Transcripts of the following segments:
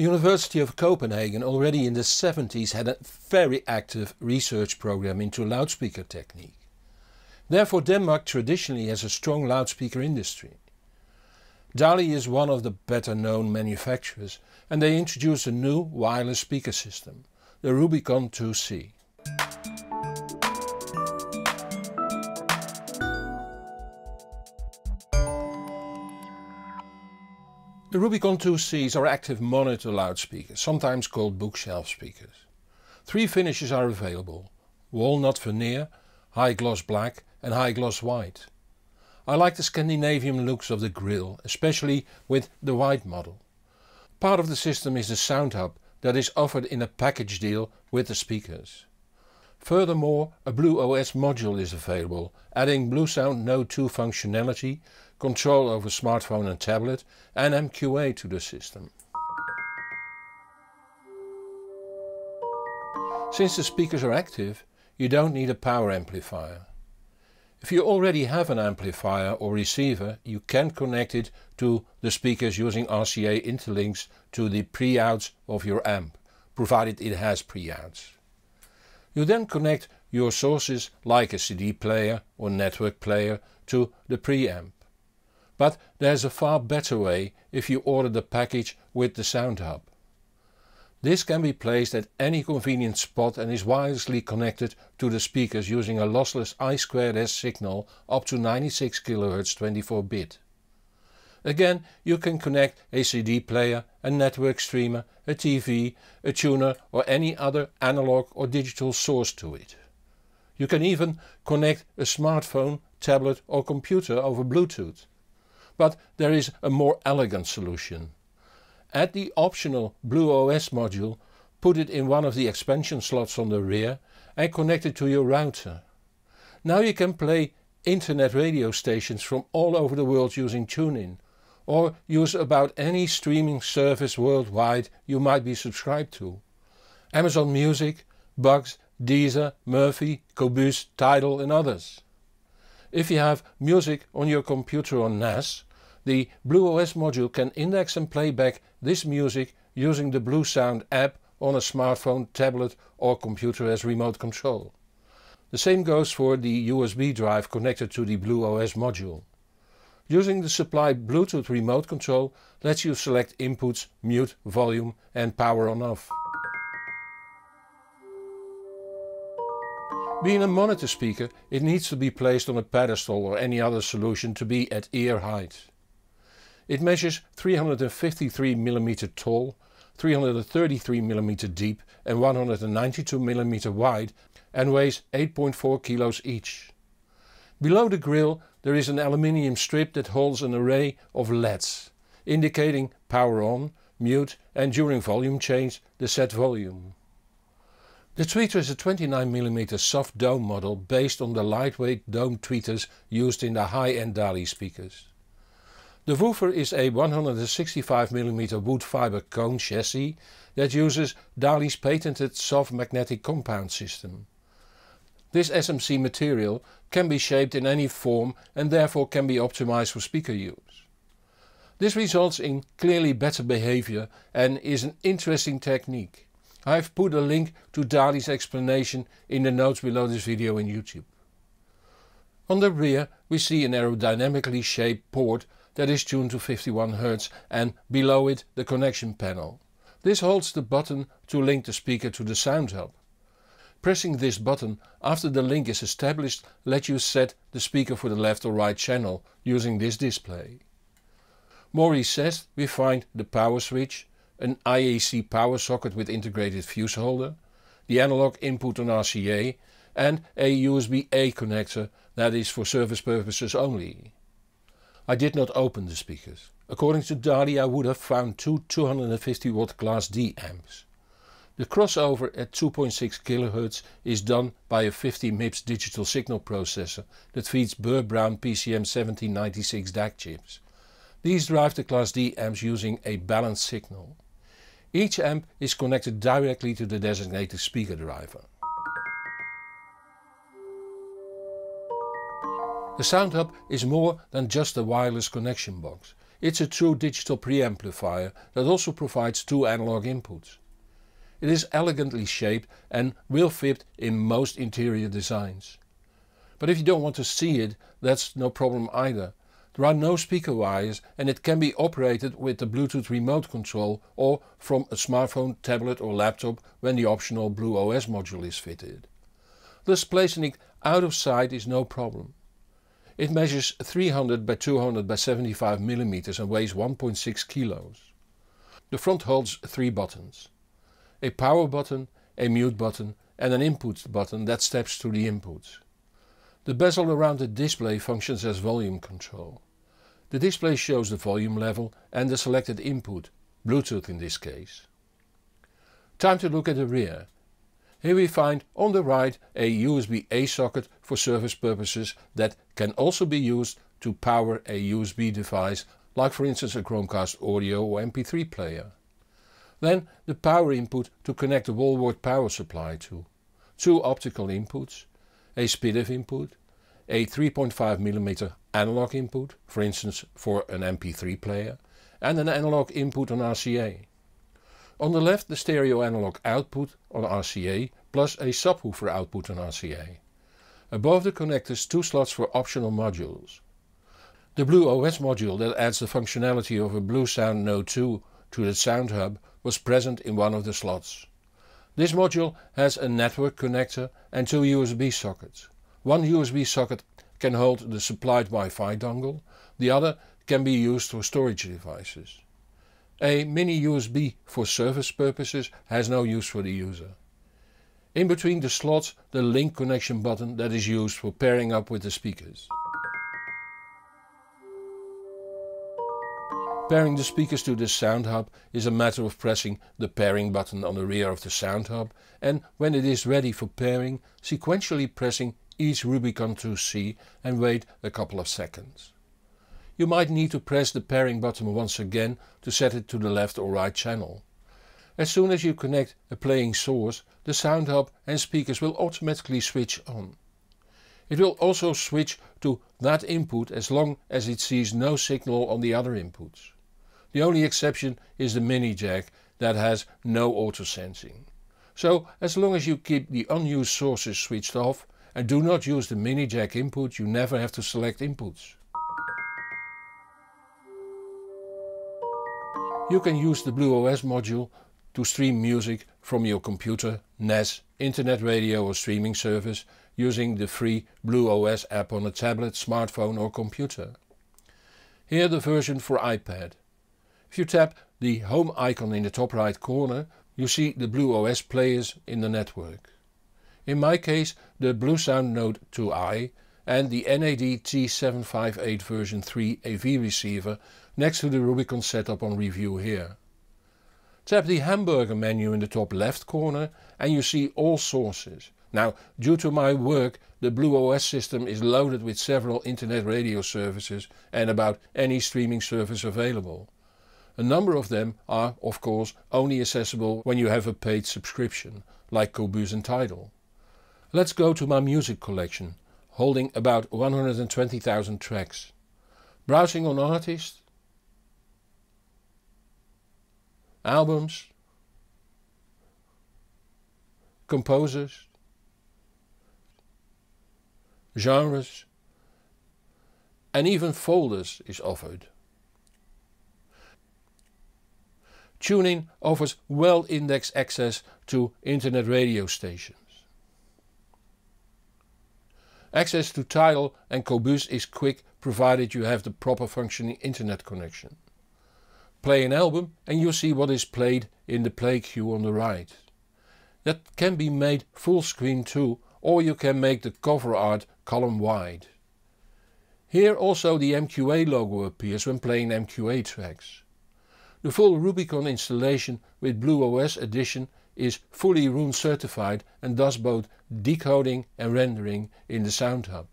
The University of Copenhagen already in the 70s had a very active research program into loudspeaker technique. Therefore Denmark traditionally has a strong loudspeaker industry. Dali is one of the better known manufacturers and they introduced a new wireless speaker system, the Rubicon 2C. The Rubicon 2Cs are active monitor loudspeakers, sometimes called bookshelf speakers. Three finishes are available, walnut veneer, high gloss black and high gloss white. I like the Scandinavian looks of the grille, especially with the white model. Part of the system is the sound hub that is offered in a package deal with the speakers. Furthermore, a Blue OS module is available, adding Blue Sound Node 2 functionality control over smartphone and tablet and MQA to the system. Since the speakers are active, you don't need a power amplifier. If you already have an amplifier or receiver, you can connect it to the speakers using RCA interlinks to the pre-outs of your amp, provided it has pre-outs. You then connect your sources like a CD player or network player to the preamp. But there's a far better way if you order the package with the sound hub. This can be placed at any convenient spot and is wirelessly connected to the speakers using a lossless I2S signal up to 96 kHz 24-bit. Again, you can connect a CD player, a network streamer, a TV, a tuner or any other analog or digital source to it. You can even connect a smartphone, tablet or computer over Bluetooth but there is a more elegant solution. Add the optional BlueOS module, put it in one of the expansion slots on the rear and connect it to your router. Now you can play internet radio stations from all over the world using TuneIn or use about any streaming service worldwide you might be subscribed to. Amazon Music, Bugs, Deezer, Murphy, Cobus, Tidal and others. If you have music on your computer on NAS, the BlueOS module can index and playback this music using the BlueSound app on a smartphone, tablet or computer as remote control. The same goes for the USB drive connected to the BlueOS module. Using the supplied Bluetooth remote control lets you select inputs, mute, volume and power on off. Being a monitor speaker, it needs to be placed on a pedestal or any other solution to be at ear height. It measures 353 mm tall, 333 mm deep and 192 mm wide and weighs 8.4 kilos each. Below the grill there is an aluminium strip that holds an array of LEDs, indicating power on, mute and during volume change the set volume. The tweeter is a 29mm soft dome model based on the lightweight dome tweeters used in the high-end DALI speakers. The woofer is a 165mm wood fibre cone chassis that uses Dali's patented soft magnetic compound system. This SMC material can be shaped in any form and therefore can be optimized for speaker use. This results in clearly better behavior and is an interesting technique. I have put a link to Dali's explanation in the notes below this video in YouTube. On the rear we see an aerodynamically shaped port that is tuned to 51 Hz and below it the connection panel. This holds the button to link the speaker to the sound hub. Pressing this button after the link is established lets you set the speaker for the left or right channel using this display. More recessed we find the power switch, an IAC power socket with integrated fuse holder, the analog input on RCA and a USB-A connector that is for service purposes only. I did not open the speakers. According to Dali I would have found two 250 watt class D amps. The crossover at 2.6 kHz is done by a 50 MIPS digital signal processor that feeds Burr Brown PCM1796 DAC chips. These drive the class D amps using a balanced signal. Each amp is connected directly to the designated speaker driver. The Sound Hub is more than just a wireless connection box. It's a true digital preamplifier that also provides two analog inputs. It is elegantly shaped and will fit in most interior designs. But if you don't want to see it, that's no problem either. There are no speaker wires and it can be operated with the Bluetooth remote control or from a smartphone, tablet or laptop when the optional Blue OS module is fitted. Thus placing it out of sight is no problem. It measures 300 by 200 by 75 millimeters and weighs 1.6 kilos. The front holds three buttons. A power button, a mute button and an input button that steps to the input. The bezel around the display functions as volume control. The display shows the volume level and the selected input, Bluetooth in this case. Time to look at the rear, here we find on the right a USB-A socket for service purposes that can also be used to power a USB device like for instance a Chromecast audio or MP3 player. Then the power input to connect the wallboard power supply to. Two optical inputs, a SPDIF input, a 3.5mm analog input, for instance for an MP3 player, and an analog input on RCA. On the left the stereo analog output on RCA plus a subwoofer output on RCA. Above the connectors two slots for optional modules. The Blue OS module that adds the functionality of a BlueSound Node 2 to the sound hub was present in one of the slots. This module has a network connector and two USB sockets. One USB socket can hold the supplied Wi-Fi dongle, the other can be used for storage devices. A mini USB for service purposes has no use for the user. In between the slots the link connection button that is used for pairing up with the speakers. Pairing the speakers to the sound hub is a matter of pressing the pairing button on the rear of the sound hub and when it is ready for pairing sequentially pressing each Rubicon 2C and wait a couple of seconds you might need to press the pairing button once again to set it to the left or right channel. As soon as you connect a playing source, the sound hub and speakers will automatically switch on. It will also switch to that input as long as it sees no signal on the other inputs. The only exception is the mini jack that has no auto sensing. So as long as you keep the unused sources switched off and do not use the mini jack input you never have to select inputs. you can use the BlueOS module to stream music from your computer, NAS, internet radio or streaming service using the free BlueOS app on a tablet, smartphone or computer. Here the version for iPad. If you tap the home icon in the top right corner you see the BlueOS players in the network. In my case the Blue Sound Node 2i and the NAD T758 version 3 AV receiver next to the Rubicon setup on review here. Tap the hamburger menu in the top left corner and you see all sources. Now, due to my work, the Blue OS system is loaded with several internet radio services and about any streaming service available. A number of them are, of course, only accessible when you have a paid subscription, like Cobuz and Tidal. Let's go to my music collection, holding about 120,000 tracks. Browsing on artists, albums, composers, genres, and even folders is offered. TuneIn offers well-indexed access to internet radio stations. Access to Tidal and Cobus is quick provided you have the proper functioning internet connection. Play an album and you'll see what is played in the play queue on the right. That can be made full screen too or you can make the cover art column wide. Here also the MQA logo appears when playing MQA tracks. The full Rubicon installation with BlueOS Edition is fully Roon certified and does both decoding and rendering in the Sound Hub.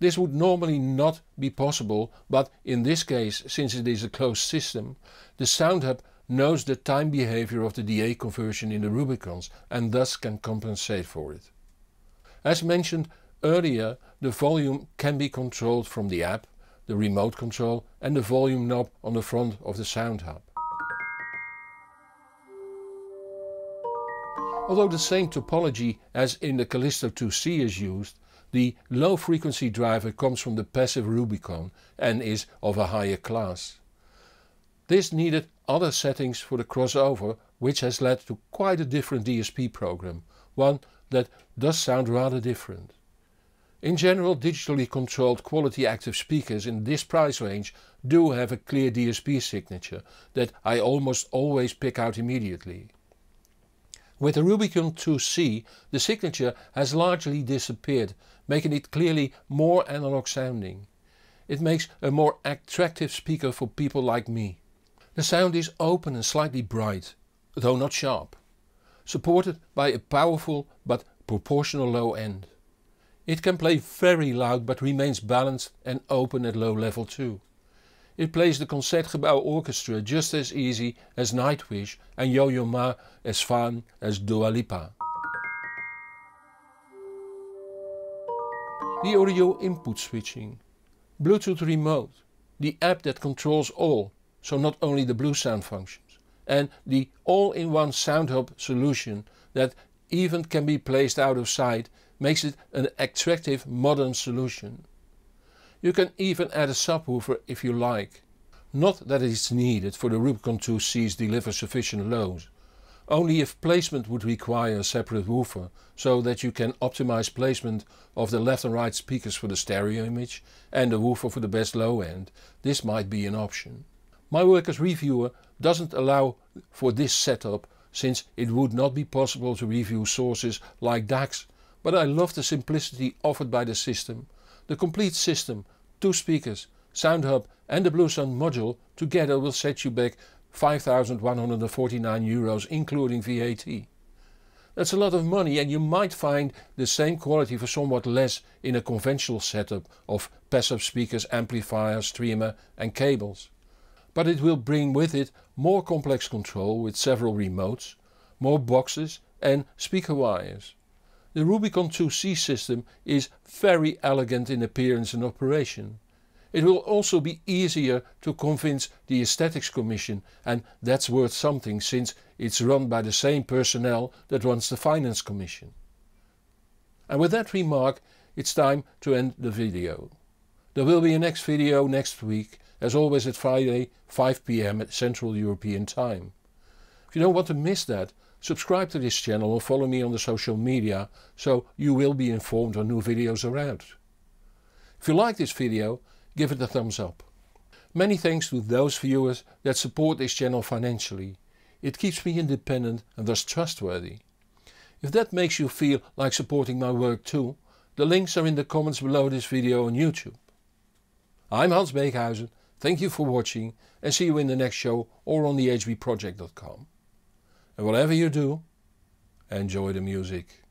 This would normally not be possible, but in this case, since it is a closed system, the Sound Hub knows the time behavior of the DA conversion in the Rubicons and thus can compensate for it. As mentioned earlier, the volume can be controlled from the app, the remote control and the volume knob on the front of the Sound Hub. Although the same topology as in the Callisto 2C is used, the low-frequency driver comes from the passive Rubicon and is of a higher class. This needed other settings for the crossover which has led to quite a different DSP program, one that does sound rather different. In general, digitally controlled quality active speakers in this price range do have a clear DSP signature that I almost always pick out immediately. With the Rubicon 2C, the signature has largely disappeared, making it clearly more analog sounding. It makes a more attractive speaker for people like me. The sound is open and slightly bright, though not sharp, supported by a powerful but proportional low end. It can play very loud but remains balanced and open at low level too. It plays the Concertgebouw Orchestra just as easy as Nightwish and Yo-Yo Ma as fun as Dua Lipa. The audio input switching, Bluetooth remote, the app that controls all, so not only the blue sound functions, and the all-in-one sound hub solution that even can be placed out of sight makes it an attractive modern solution. You can even add a subwoofer if you like. Not that it's needed for the Rubicon 2Cs deliver sufficient lows. Only if placement would require a separate woofer, so that you can optimize placement of the left and right speakers for the stereo image and the woofer for the best low end, this might be an option. My work as reviewer doesn't allow for this setup since it would not be possible to review sources like DAX, but I love the simplicity offered by the system the complete system, two speakers, sound hub and the Bluesun module together will set you back 5,149 euros including VAT. That's a lot of money and you might find the same quality for somewhat less in a conventional setup of passive speakers, amplifier, streamer and cables. But it will bring with it more complex control with several remotes, more boxes and speaker wires. The Rubicon 2C system is very elegant in appearance and operation. It will also be easier to convince the Aesthetics Commission and that's worth something since it's run by the same personnel that runs the Finance Commission. And with that remark it's time to end the video. There will be a next video next week as always at Friday 5pm at Central European time. If you don't want to miss that Subscribe to this channel or follow me on the social media so you will be informed when new videos are out. If you like this video, give it a thumbs up. Many thanks to those viewers that support this channel financially. It keeps me independent and thus trustworthy. If that makes you feel like supporting my work too, the links are in the comments below this video on YouTube. I'm Hans Beekhuizen, thank you for watching and see you in the next show or on thehbproject.com. And whatever you do, enjoy the music.